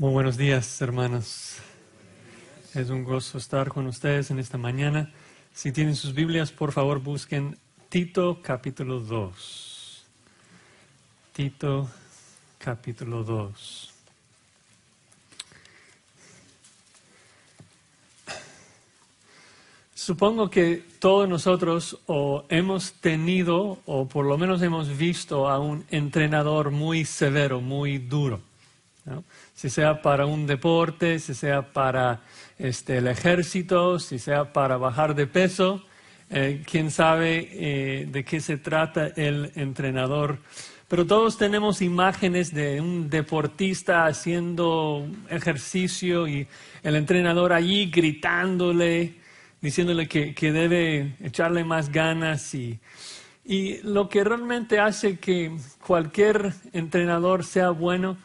Muy buenos días, hermanos. Es un gozo estar con ustedes en esta mañana. Si tienen sus Biblias, por favor busquen Tito capítulo 2. Tito capítulo 2. Supongo que todos nosotros o hemos tenido o por lo menos hemos visto a un entrenador muy severo, muy duro si sea para un deporte, si sea para este, el ejército, si sea para bajar de peso, eh, quién sabe eh, de qué se trata el entrenador. Pero todos tenemos imágenes de un deportista haciendo ejercicio y el entrenador allí gritándole, diciéndole que, que debe echarle más ganas y, y lo que realmente hace que cualquier entrenador sea bueno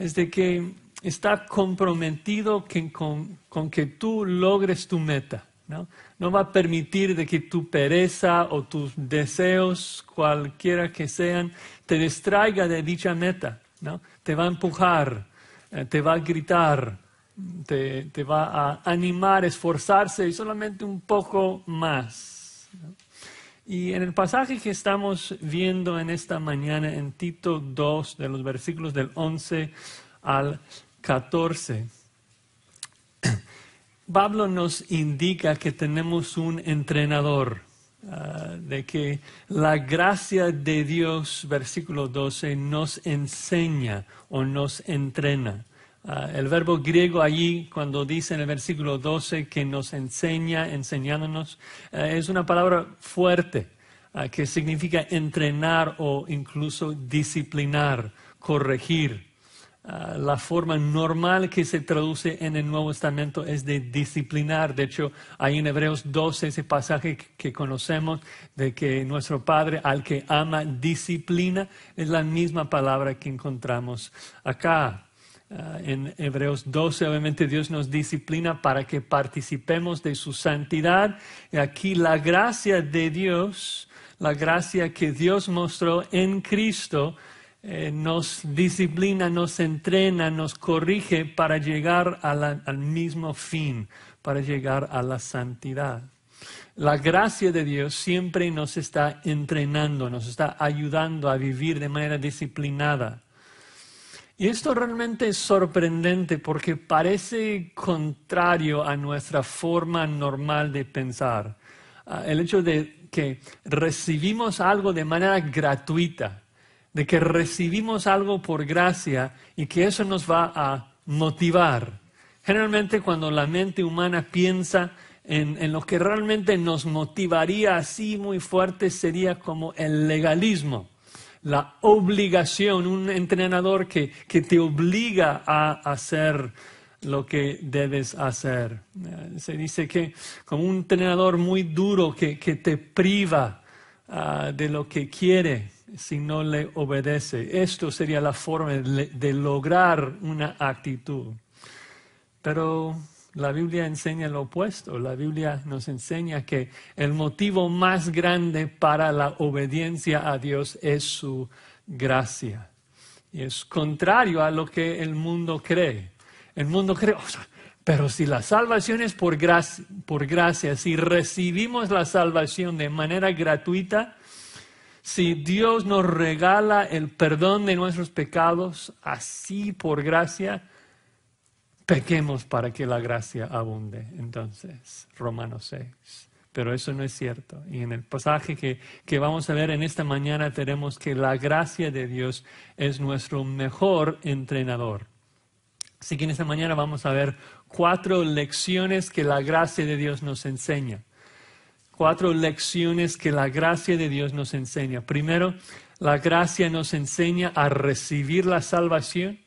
es de que está comprometido con, que tú logres tu meta. ¿no? va a permitir de que tu pereza o tus deseos, cualquiera que sean, te distraiga de dicha meta. ¿no? Te va a empujar, eh, te va a gritar, te va a animar, esforzarse y solamente un poco más. Y en el pasaje que estamos viendo en esta mañana, en Tito 2, de los versículos del 11 al 14, Pablo nos indica que tenemos un entrenador, ah, de que la gracia de Dios, versículo 12, nos enseña o nos entrena. Ah, el verbo griego allí, cuando dice en el versículo 12 que nos enseña, enseñándonos, eh, es una palabra fuerte ah, que significa entrenar o incluso disciplinar, corregir. Ah, la forma normal que se traduce en el Nuevo Testamento es de disciplinar. De hecho, hay en Hebreos 12 ese pasaje que conocemos de que nuestro Padre al que ama disciplina es la misma palabra que encontramos acá. Ah, en Hebreos 12, obviamente Dios nos disciplina para que participemos de su santidad. Y aquí la gracia de Dios, la gracia que Dios mostró en Cristo, eh, nos disciplina, nos entrena, nos corrige para llegar al mismo fin, para llegar a la santidad. La gracia de Dios siempre nos está entrenando, nos está ayudando a vivir de manera disciplinada. Y esto realmente es sorprendente porque parece contrario a nuestra forma normal de pensar. Ah, el hecho de que recibimos algo de manera gratuita, de que recibimos algo por gracia y que eso nos va a motivar. Generalmente cuando la mente humana piensa en, lo que realmente nos motivaría así muy fuerte sería como el legalismo la obligación, un entrenador que, que te obliga a hacer lo que debes hacer. Eh, se dice que como un entrenador muy duro que, que te priva ah, de lo que quiere si no le obedece. Esto sería la forma de lograr una actitud. Pero la Biblia enseña lo opuesto. La Biblia nos enseña que el motivo más grande para la obediencia a Dios es su gracia. Y es contrario a lo que el mundo cree. El mundo cree, pero si la salvación es por gracia, por gracia, si recibimos la salvación de manera gratuita, si Dios nos regala el perdón de nuestros pecados así por gracia, pequemos para que la gracia abunde. Entonces, Romanos 6. Pero eso no es cierto. Y en el pasaje que, que vamos a ver en esta mañana tenemos que la gracia de Dios es nuestro mejor entrenador. Así que en esta mañana vamos a ver cuatro lecciones que la gracia de Dios nos enseña. Cuatro lecciones que la gracia de Dios nos enseña. Primero, la gracia nos enseña a recibir la salvación.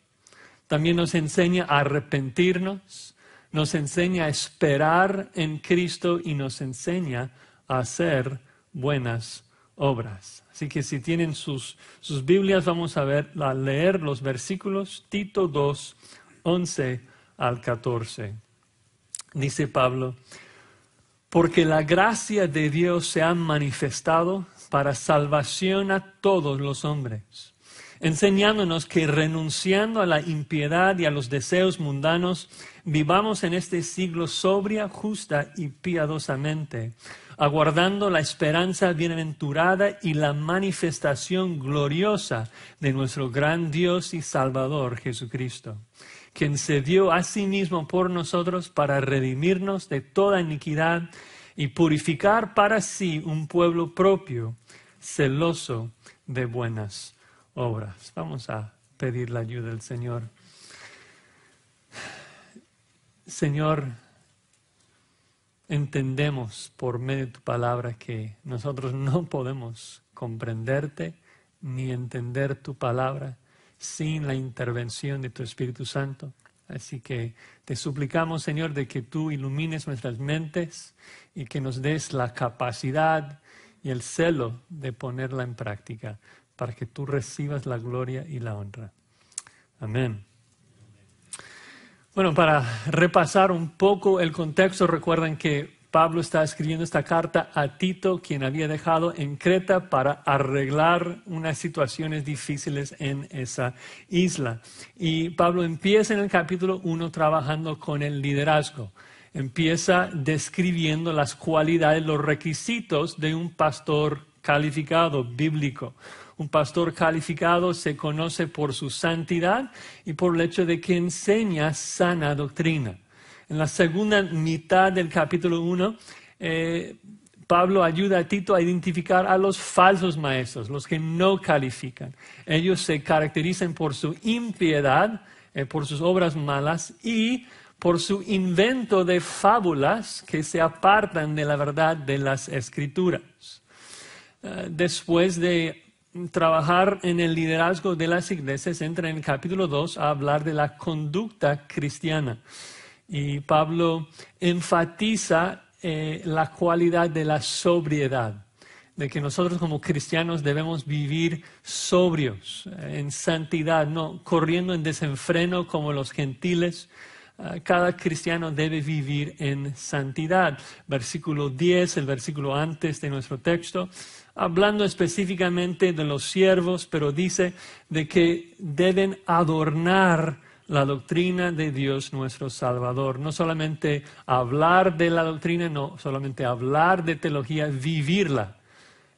También nos enseña a arrepentirnos, nos enseña a esperar en Cristo y nos enseña a hacer buenas obras. Así que si tienen sus, sus Biblias, vamos a, ver, a leer los versículos Tito 2, 11 al 14. Dice Pablo, porque la gracia de Dios se ha manifestado para salvación a todos los hombres enseñándonos que renunciando a la impiedad y a los deseos mundanos, vivamos en este siglo sobria, justa y piadosamente, aguardando la esperanza bienaventurada y la manifestación gloriosa de nuestro gran Dios y Salvador Jesucristo, quien se dio a sí mismo por nosotros para redimirnos de toda iniquidad y purificar para sí un pueblo propio, celoso de buenas Vamos a pedir la ayuda del Señor. Señor, entendemos por medio de tu palabra que nosotros no podemos comprenderte ni entender tu palabra sin la intervención de tu Espíritu Santo. Así que te suplicamos, Señor, de que tú ilumines nuestras mentes y que nos des la capacidad y el celo de ponerla en práctica para que tú recibas la gloria y la honra. Amén. Bueno, para repasar un poco el contexto, recuerden que Pablo está escribiendo esta carta a Tito, quien había dejado en Creta para arreglar unas situaciones difíciles en esa isla. Y Pablo empieza en el capítulo 1 trabajando con el liderazgo. Empieza describiendo las cualidades, los requisitos de un pastor calificado bíblico. Un pastor calificado se conoce por su santidad y por el hecho de que enseña sana doctrina. En la segunda mitad del capítulo 1, eh, Pablo ayuda a Tito a identificar a los falsos maestros, los que no califican. Ellos se caracterizan por su impiedad, eh, por sus obras malas y por su invento de fábulas que se apartan de la verdad de las escrituras. Eh, después de trabajar en el liderazgo de las iglesias entra en el capítulo 2 a hablar de la conducta cristiana. Y Pablo enfatiza eh, la cualidad de la sobriedad, de que nosotros como cristianos debemos vivir sobrios, eh, en santidad, no corriendo en desenfreno como los gentiles, Ah, cada cristiano debe vivir en santidad. Versículo 10, el versículo antes de nuestro texto, hablando específicamente de los siervos, pero dice de que deben adornar la doctrina de Dios nuestro Salvador. No solamente hablar de la doctrina, no solamente hablar de teología, vivirla,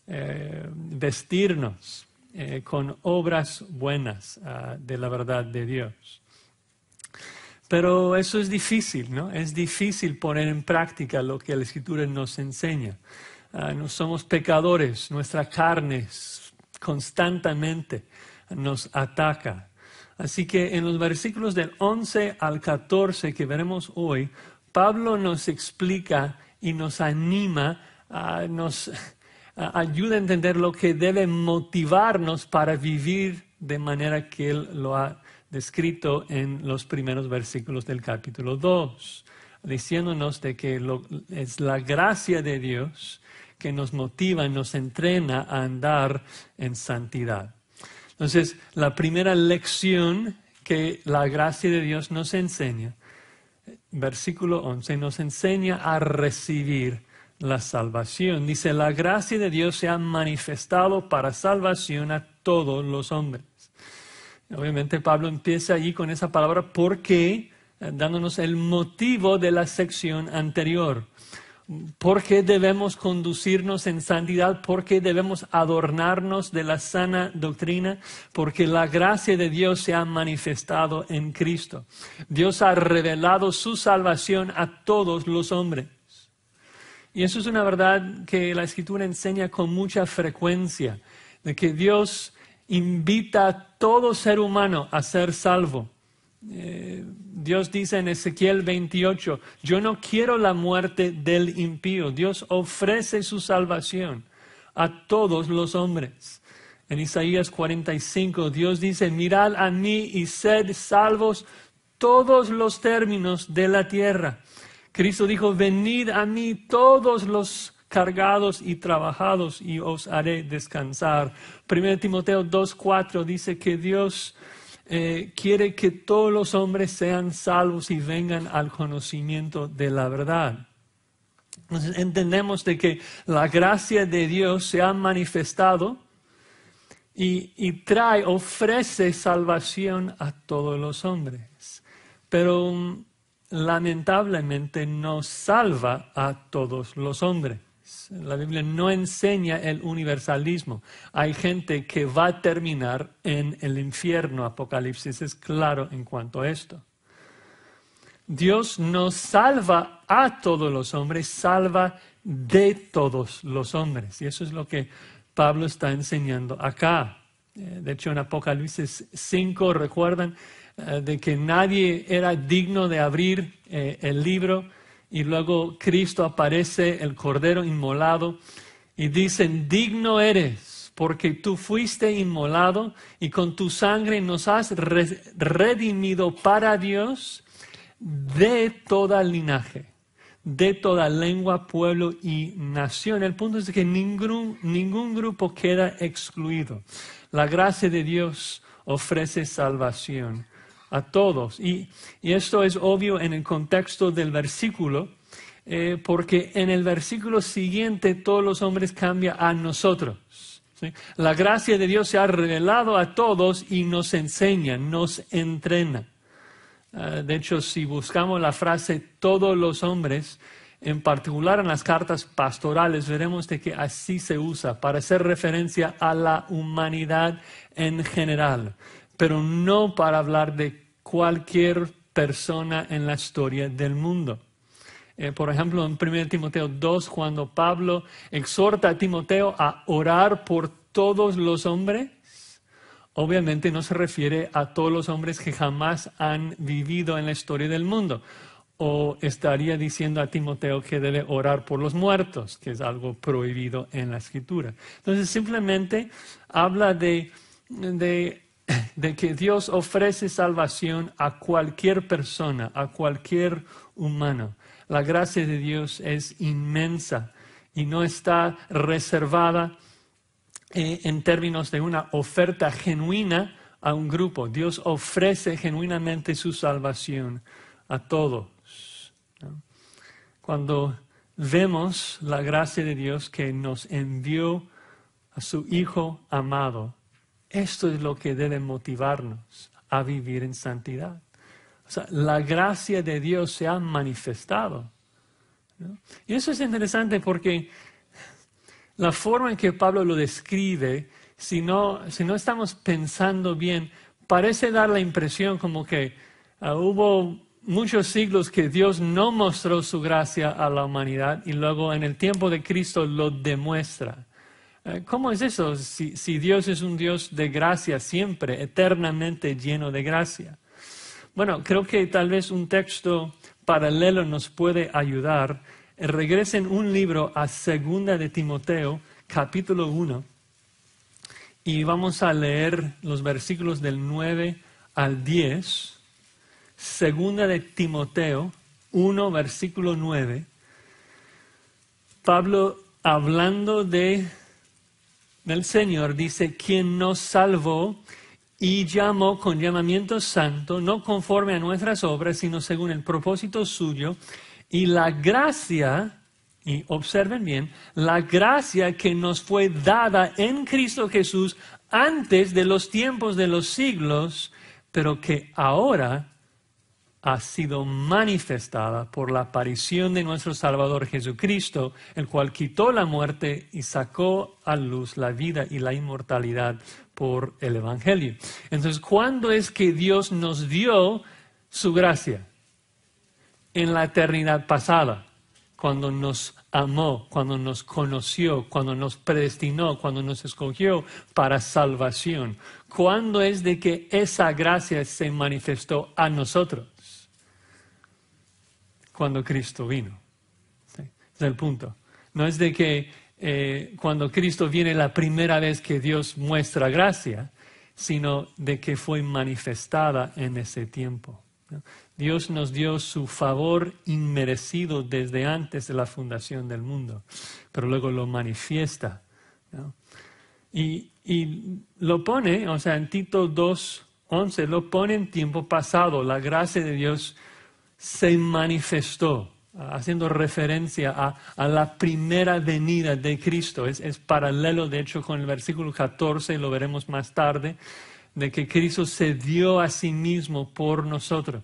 eh, vestirnos eh, con obras buenas ah, de la verdad de Dios. Pero eso es difícil, ¿no? Es difícil poner en práctica lo que la Escritura nos enseña. Uh, no somos pecadores, nuestra carne constantemente nos ataca. Así que en los versículos del 11 al 14 que veremos hoy, Pablo nos explica y nos anima, ah, nos ah, ayuda a entender lo que debe motivarnos para vivir de manera que Él lo ha descrito en los primeros versículos del capítulo 2, diciéndonos de que es la gracia de Dios que nos motiva, y nos entrena a andar en santidad. Entonces, la primera lección que la gracia de Dios nos enseña, versículo 11, nos enseña a recibir la salvación. Dice, la gracia de Dios se ha manifestado para salvación a todos los hombres Obviamente Pablo empieza allí con esa palabra porque, eh, dándonos el motivo de la sección anterior. ¿Por qué debemos conducirnos en santidad? ¿Por qué debemos adornarnos de la sana doctrina? Porque la gracia de Dios se ha manifestado en Cristo. Dios ha revelado su salvación a todos los hombres. Y eso es una verdad que la Escritura enseña con mucha frecuencia, de que Dios invita a todo ser humano a ser salvo. Eh, Dios dice en Ezequiel 28, yo no quiero la muerte del impío. Dios ofrece su salvación a todos los hombres. En Isaías 45, Dios dice, mirad a mí y sed salvos todos los términos de la tierra. Cristo dijo, venid a mí todos los cargados y trabajados y os haré descansar. 1 Timoteo 2.4 dice que Dios eh, quiere que todos los hombres sean salvos y vengan al conocimiento de la verdad. entendemos de que la gracia de Dios se ha manifestado y, y trae, ofrece salvación a todos los hombres. Pero mm, lamentablemente no salva a todos los hombres. La Biblia no enseña el universalismo. Hay gente que va a terminar en el infierno. Apocalipsis es claro en cuanto a esto. Dios no salva a todos los hombres, salva de todos los hombres. Y eso es lo que Pablo está enseñando acá. Eh, de hecho, en Apocalipsis 5, recuerdan eh, de que nadie era digno de abrir eh, el libro y luego Cristo aparece, el Cordero inmolado, y dicen, digno eres, porque tú fuiste inmolado y con tu sangre nos has redimido para Dios de toda linaje, de toda lengua, pueblo y nación. El punto es que ningún, ningún grupo queda excluido. La gracia de Dios ofrece salvación a todos. Y, esto es obvio en el contexto del versículo, eh, porque en el versículo siguiente todos los hombres cambian a nosotros. La gracia de Dios se ha revelado a todos y nos enseña, nos entrena. Ah, de hecho, si buscamos la frase todos los hombres, en particular en las cartas pastorales, veremos de que así se usa para hacer referencia a la humanidad en general pero no para hablar de cualquier persona en la historia del mundo. Eh, por ejemplo, en 1 Timoteo 2, cuando Pablo exhorta a Timoteo a orar por todos los hombres, obviamente no se refiere a todos los hombres que jamás han vivido en la historia del mundo. O estaría diciendo a Timoteo que debe orar por los muertos, que es algo prohibido en la escritura. Entonces simplemente habla de de que Dios ofrece salvación a cualquier persona, a cualquier humano. La gracia de Dios es inmensa y no está reservada eh, en términos de una oferta genuina a un grupo. Dios ofrece genuinamente su salvación a todos. Cuando vemos la gracia de Dios que nos envió a su Hijo amado esto es lo que debe motivarnos a vivir en santidad. O sea, la gracia de Dios se ha manifestado. Y eso es interesante porque la forma en que Pablo lo describe, si no, estamos pensando bien, parece dar la impresión como que ah, hubo muchos siglos que Dios no mostró su gracia a la humanidad y luego en el tiempo de Cristo lo demuestra. Eh, ¿Cómo es eso si, Dios es un Dios de gracia siempre, eternamente lleno de gracia? Bueno, creo que tal vez un texto paralelo nos puede ayudar. Eh, regresen un libro a Segunda de Timoteo, capítulo 1, y vamos a leer los versículos del 9 al 10. Segunda de Timoteo 1, versículo 9. Pablo, hablando de el Señor dice, quien nos salvó y llamó con llamamiento santo, no conforme a nuestras obras, sino según el propósito suyo, y la gracia, y observen bien, la gracia que nos fue dada en Cristo Jesús antes de los tiempos de los siglos, pero que ahora ha sido manifestada por la aparición de nuestro Salvador Jesucristo, el cual quitó la muerte y sacó a luz la vida y la inmortalidad por el Evangelio. Entonces, ¿cuándo es que Dios nos dio su gracia? En la eternidad pasada, cuando nos amó, cuando nos conoció, cuando nos predestinó, cuando nos escogió para salvación. ¿Cuándo es de que esa gracia se manifestó a nosotros? cuando Cristo vino. Es el punto. No es de que eh, cuando Cristo viene la primera vez que Dios muestra gracia, sino de que fue manifestada en ese tiempo. Dios nos dio su favor inmerecido desde antes de la fundación del mundo, pero luego lo manifiesta. y, lo pone, o sea, en Tito 2.11, lo pone en tiempo pasado, la gracia de Dios se manifestó, ah, haciendo referencia a, la primera venida de Cristo. Es, es, paralelo, de hecho, con el versículo 14, lo veremos más tarde, de que Cristo se dio a sí mismo por nosotros.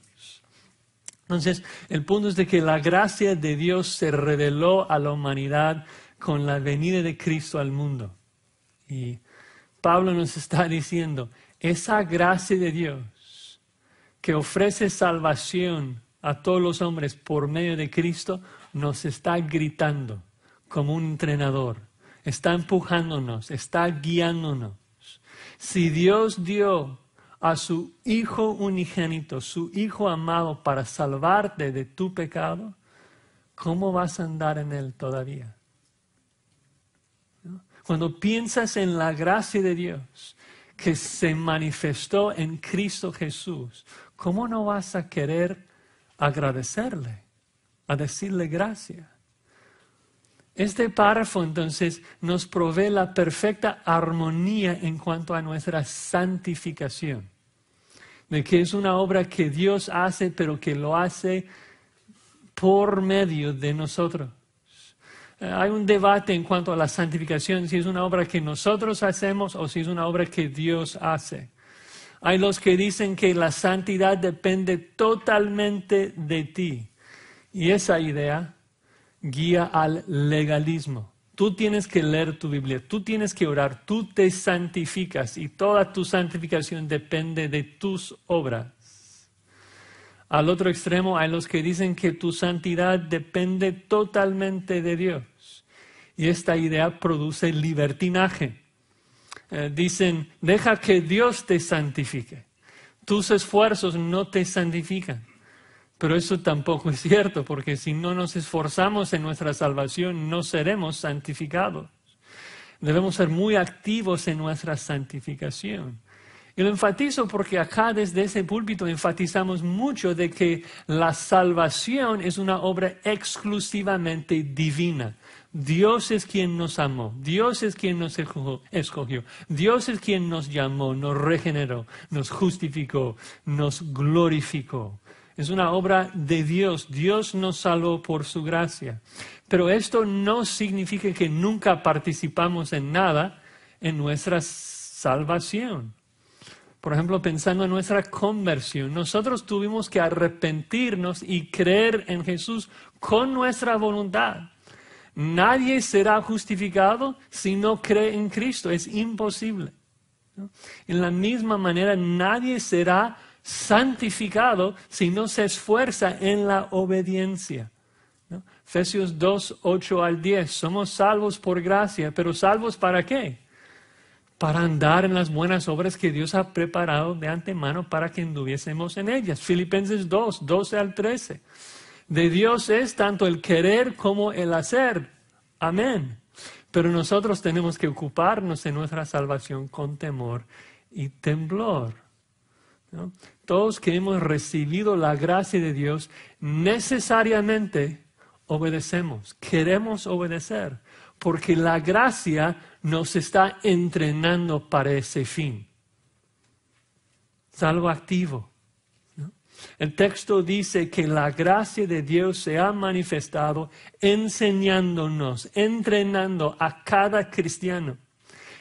Entonces, el punto es de que la gracia de Dios se reveló a la humanidad con la venida de Cristo al mundo. Y Pablo nos está diciendo, esa gracia de Dios que ofrece salvación a todos los hombres por medio de Cristo, nos está gritando como un entrenador, está empujándonos, está guiándonos. Si Dios dio a su Hijo unigénito, su Hijo amado, para salvarte de tu pecado, ¿cómo vas a andar en Él todavía? Cuando piensas en la gracia de Dios que se manifestó en Cristo Jesús, ¿cómo no vas a querer agradecerle, a decirle gracias. Este párrafo entonces nos provee la perfecta armonía en cuanto a nuestra santificación, de que es una obra que Dios hace, pero que lo hace por medio de nosotros. Eh, hay un debate en cuanto a la santificación, si es una obra que nosotros hacemos o si es una obra que Dios hace. Hay los que dicen que la santidad depende totalmente de ti. Y esa idea guía al legalismo. Tú tienes que leer tu Biblia, tú tienes que orar, tú te santificas y toda tu santificación depende de tus obras. Al otro extremo hay los que dicen que tu santidad depende totalmente de Dios. Y esta idea produce libertinaje. Eh, dicen, deja que Dios te santifique. Tus esfuerzos no te santifican. Pero eso tampoco es cierto, porque si no nos esforzamos en nuestra salvación, no seremos santificados. Debemos ser muy activos en nuestra santificación. Y lo enfatizo porque acá desde ese púlpito enfatizamos mucho de que la salvación es una obra exclusivamente divina. Dios es quien nos amó, Dios es quien nos escogió, Dios es quien nos llamó, nos regeneró, nos justificó, nos glorificó. Es una obra de Dios, Dios nos salvó por su gracia. Pero esto no significa que nunca participamos en nada en nuestra salvación. Por ejemplo, pensando en nuestra conversión, nosotros tuvimos que arrepentirnos y creer en Jesús con nuestra voluntad. Nadie será justificado si no cree en Cristo. Es imposible. En la misma manera, nadie será santificado si no se esfuerza en la obediencia. ¿no? Efesios 2, 8 al 10. Somos salvos por gracia, pero salvos para qué? Para andar en las buenas obras que Dios ha preparado de antemano para que anduviésemos en ellas. Filipenses 2, 12 al 13 de Dios es tanto el querer como el hacer. Amén. Pero nosotros tenemos que ocuparnos de nuestra salvación con temor y temblor. Todos que hemos recibido la gracia de Dios, necesariamente obedecemos, queremos obedecer, porque la gracia nos está entrenando para ese fin. Salvo activo. El texto dice que la gracia de Dios se ha manifestado enseñándonos, entrenando a cada cristiano,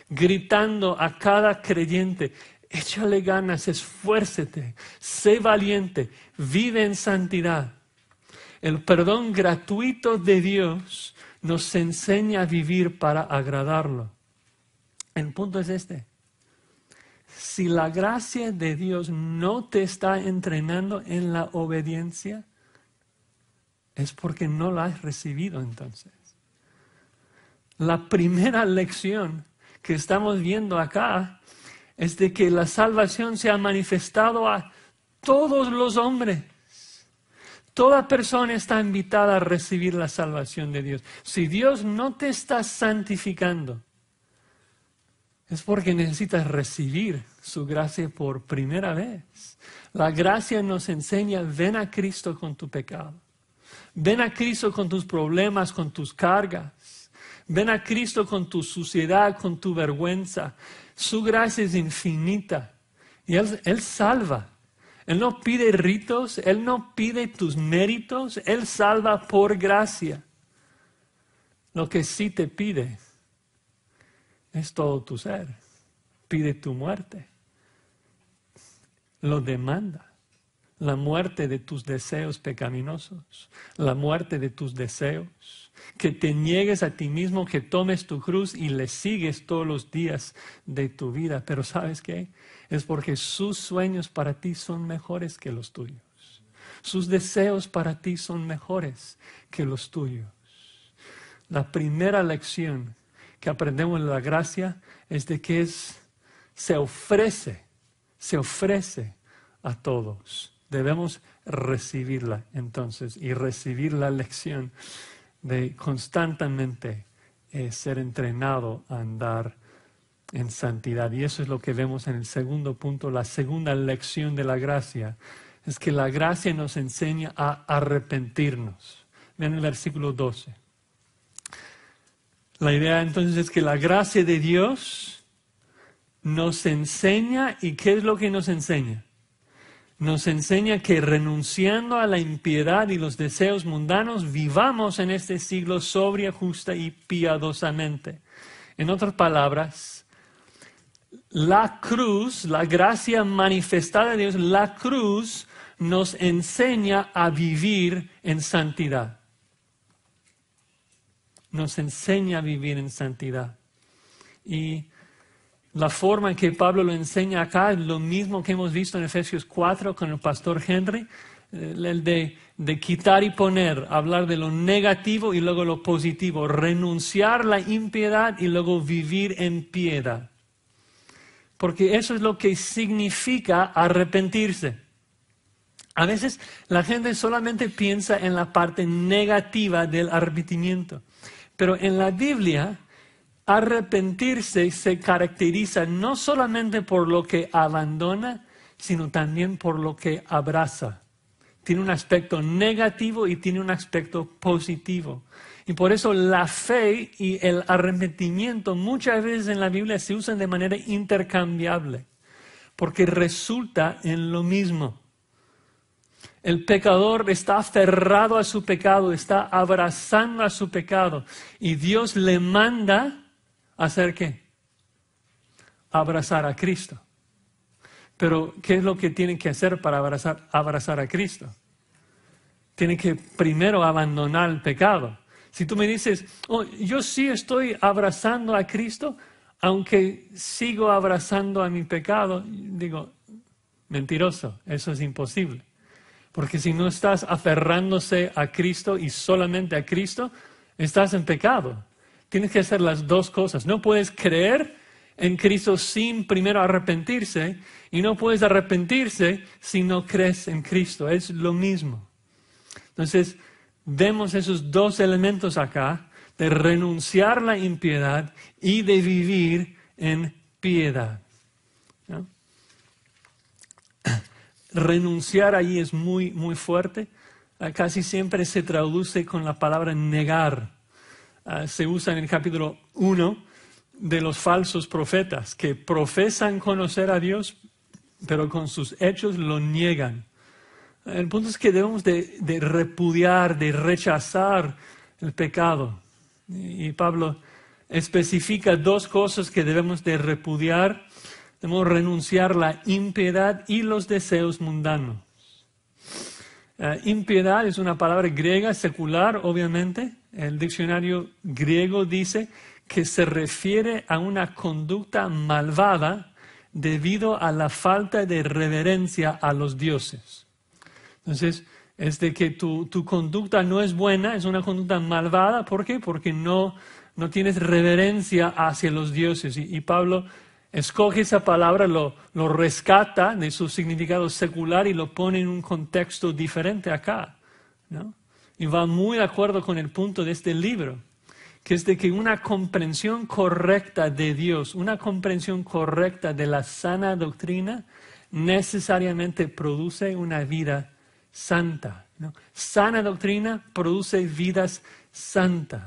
gritando a cada creyente, échale ganas, esfuércete, sé valiente, vive en santidad. El perdón gratuito de Dios nos enseña a vivir para agradarlo. El punto es este si la gracia de Dios no te está entrenando en la obediencia, es porque no la has recibido entonces. La primera lección que estamos viendo acá es de que la salvación se ha manifestado a todos los hombres. Toda persona está invitada a recibir la salvación de Dios. Si Dios no te está santificando, es porque necesitas recibir su gracia por primera vez. La gracia nos enseña, ven a Cristo con tu pecado. Ven a Cristo con tus problemas, con tus cargas. Ven a Cristo con tu suciedad, con tu vergüenza. Su gracia es infinita. Y Él, él salva. Él no pide ritos, Él no pide tus méritos, Él salva por gracia. Lo que sí te pide es todo tu ser. Pide tu muerte. Lo demanda. La muerte de tus deseos pecaminosos. La muerte de tus deseos. Que te niegues a ti mismo, que tomes tu cruz y le sigues todos los días de tu vida. Pero sabes qué? Es porque sus sueños para ti son mejores que los tuyos. Sus deseos para ti son mejores que los tuyos. La primera lección que aprendemos en la gracia es de que se ofrece, se ofrece a todos. Debemos recibirla entonces y recibir la lección de constantemente eh, ser entrenado a andar en santidad. Y eso es lo que vemos en el segundo punto, la segunda lección de la gracia, es que la gracia nos enseña a arrepentirnos. Vean el versículo 12. La idea entonces es que la gracia de Dios nos enseña, ¿y qué es lo que nos enseña? Nos enseña que renunciando a la impiedad y los deseos mundanos, vivamos en este siglo sobria, justa y piadosamente. En otras palabras, la cruz, la gracia manifestada de Dios, la cruz nos enseña a vivir en santidad nos enseña a vivir en santidad. Y la forma en que Pablo lo enseña acá es lo mismo que hemos visto en Efesios 4 con el pastor Henry, eh, el de, quitar y poner, hablar de lo negativo y luego lo positivo, renunciar la impiedad y luego vivir en piedad. Porque eso es lo que significa arrepentirse. A veces la gente solamente piensa en la parte negativa del arrepentimiento. Pero en la Biblia, arrepentirse se caracteriza no solamente por lo que abandona, sino también por lo que abraza. Tiene un aspecto negativo y tiene un aspecto positivo. Y por eso la fe y el arrepentimiento muchas veces en la Biblia se usan de manera intercambiable, porque resulta en lo mismo. El pecador está aferrado a su pecado, está abrazando a su pecado. Y Dios le manda hacer qué? Abrazar a Cristo. Pero, ¿qué es lo que tienen que hacer para abrazar, abrazar a Cristo? Tienen que primero abandonar el pecado. Si tú me dices, oh, yo sí estoy abrazando a Cristo, aunque sigo abrazando a mi pecado, digo, mentiroso, eso es imposible. Porque si no estás aferrándose a Cristo y solamente a Cristo, estás en pecado. Tienes que hacer las dos cosas. No puedes creer en Cristo sin primero arrepentirse y no puedes arrepentirse si no crees en Cristo. Es lo mismo. Entonces, vemos esos dos elementos acá de renunciar la impiedad y de vivir en piedad. renunciar ahí es muy, muy fuerte. Ah, casi siempre se traduce con la palabra negar. Ah, se usa en el capítulo 1 de los falsos profetas que profesan conocer a Dios, pero con sus hechos lo niegan. El punto es que debemos de repudiar, de rechazar el pecado. Y Pablo especifica dos cosas que debemos de repudiar Debemos renunciar la impiedad y los deseos mundanos. Eh, impiedad es una palabra griega secular, obviamente. El diccionario griego dice que se refiere a una conducta malvada debido a la falta de reverencia a los dioses. Entonces, es de que tu, conducta no es buena, es una conducta malvada. ¿Por qué? Porque no, no tienes reverencia hacia los dioses. y Pablo escoge esa palabra, lo, rescata de su significado secular y lo pone en un contexto diferente acá. Y va muy de acuerdo con el punto de este libro, que es de que una comprensión correcta de Dios, una comprensión correcta de la sana doctrina, necesariamente produce una vida santa. Sana doctrina produce vidas santas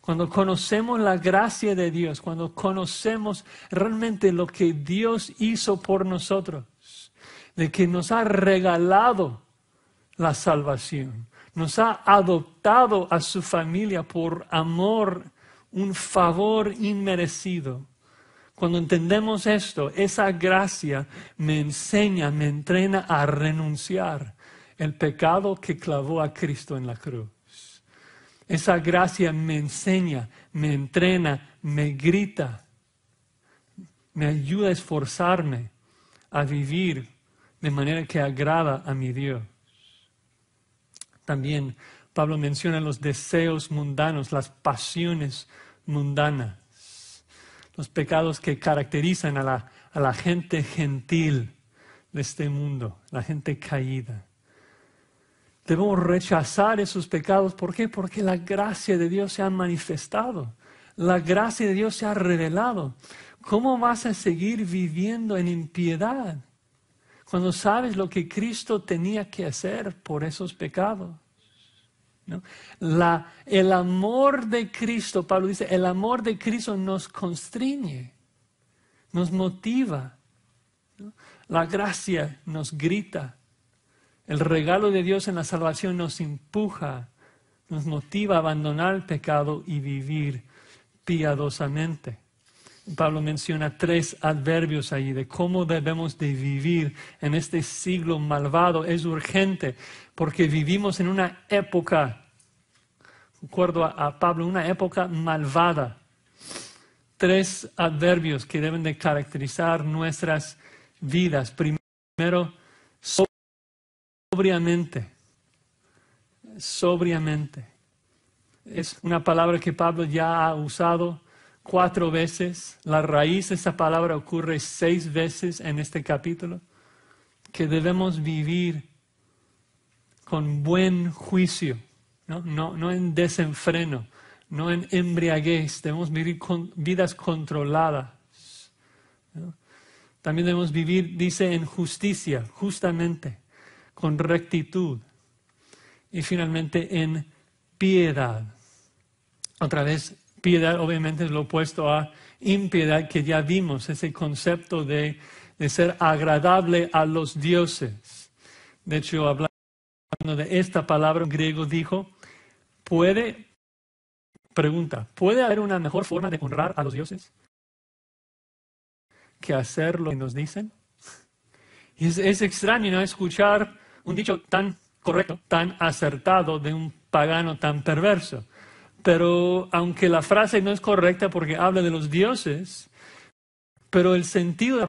cuando conocemos la gracia de Dios, cuando conocemos realmente lo que Dios hizo por nosotros, de que nos ha regalado la salvación, nos ha adoptado a su familia por amor, un favor inmerecido. Cuando entendemos esto, esa gracia me enseña, me entrena a renunciar el pecado que clavó a Cristo en la cruz. Esa gracia me enseña, me entrena, me grita, me ayuda a esforzarme a vivir de manera que agrada a mi Dios. También Pablo menciona los deseos mundanos, las pasiones mundanas, los pecados que caracterizan a la, a la gente gentil de este mundo, la gente caída. Debemos rechazar esos pecados. ¿Por qué? Porque la gracia de Dios se ha manifestado. La gracia de Dios se ha revelado. ¿Cómo vas a seguir viviendo en impiedad cuando sabes lo que Cristo tenía que hacer por esos pecados? el amor de Cristo, Pablo dice, el amor de Cristo nos constriñe, nos motiva. La gracia nos grita, el regalo de Dios en la salvación nos empuja, nos motiva a abandonar el pecado y vivir piadosamente. Pablo menciona tres adverbios allí de cómo debemos de vivir en este siglo malvado. Es urgente porque vivimos en una época, acuerdo a, Pablo, una época malvada. Tres adverbios que deben de caracterizar nuestras vidas. Primero, sobriamente, sobriamente. Es una palabra que Pablo ya ha usado cuatro veces. La raíz de esa palabra ocurre seis veces en este capítulo. Que debemos vivir con buen juicio, no, en desenfreno, no en embriaguez. Debemos vivir con vidas controladas. También debemos vivir, dice, en justicia, justamente con rectitud y finalmente en piedad. Otra vez, piedad obviamente es lo opuesto a impiedad que ya vimos, ese concepto de, ser agradable a los dioses. De hecho, hablando de esta palabra, un griego dijo, puede, pregunta, ¿puede haber una mejor forma de honrar a los dioses que hacer lo que nos dicen? Es, es extraño ¿no? escuchar un dicho tan correcto, tan acertado de un pagano tan perverso. Pero aunque la frase no es correcta porque habla de los dioses, pero el sentido de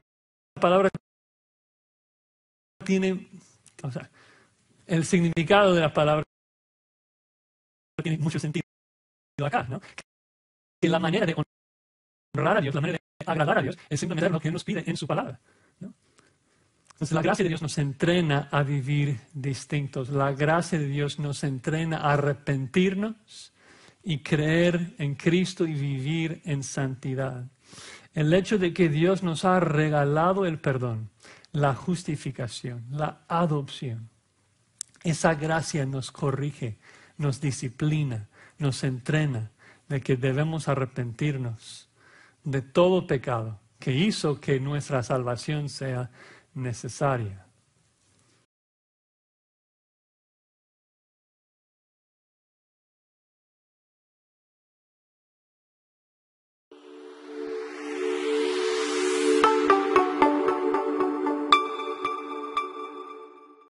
la palabra tiene, el significado de la palabra tiene mucho sentido acá, ¿no? Que la manera de honrar a Dios, la manera de agradar a Dios, es simplemente lo que nos pide en su palabra la gracia de Dios nos entrena a vivir distintos. La gracia de Dios nos entrena a arrepentirnos y creer en Cristo y vivir en santidad. El hecho de que Dios nos ha regalado el perdón, la justificación, la adopción, esa gracia nos corrige, nos disciplina, nos entrena de que debemos arrepentirnos de todo pecado que hizo que nuestra salvación sea necesaria.